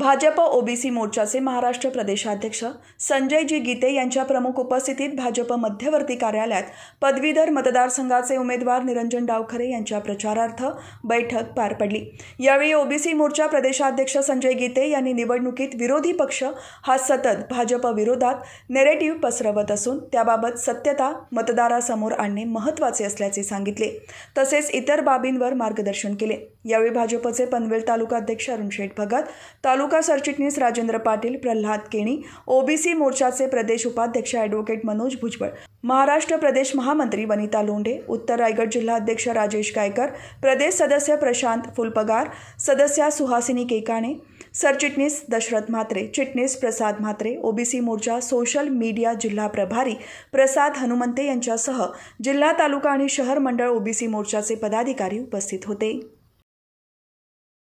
Bhajap OBC मोर्चाचे महाराष्ट्र प्रदेशाध्यक्ष संजय जी गीते यांच्या प्रमुख उपस्थितीत भाजप मध्यवर्ती कार्यालयात पदवीधर मतदारसंघाचे उमेदवार निरंजन डावखरे यांच्या प्रचारार्थ बैठक पार पडली यावेळी ओबीसी मोर्चा प्रदेशाध्यक्ष संजय गीते यांनी निवडणुकीत विरोधी पक्ष हा सतत भाजप विरोधात नेरेटिव्ह पसरवत असून त्याबाबत सत्यता मतदारासमोर आणणे महत्त्वाचे असल्याचे सांगितले तसेच इतर बाबींवर मार्गदर्शन केले यावेळी भाजपचे पनवेल तालुकाध्यक्ष अरुण शेठ भगत तालुका तालुका सरचिटणीस राजेंद्र पाटील प्रल्हाद केणी ओबीसी मोर्चाचे प्रदेश उपाध्यक्ष ॲडव्होकेट मनोज भुजबळ महाराष्ट्र प्रदेश महामंत्री वनिता लोंढे उत्तर रायगड जिल्हाध्यक्ष राजेश गायकर प्रदेश सदस्य प्रशांत फुलपगार सदस्या सुहासिनी केकाणे सरचिटणीस दशरथ म्हात्रे चिटणीस Prasad Mhatre OBC Morcha social media जिल्हा प्रभारी प्रसाद हनुमंते यांच्यासह जिल्हा तालुका आणि शहर मंडळ ओबीसी मोर्चाचे पदाधिकारी उपस्थित होते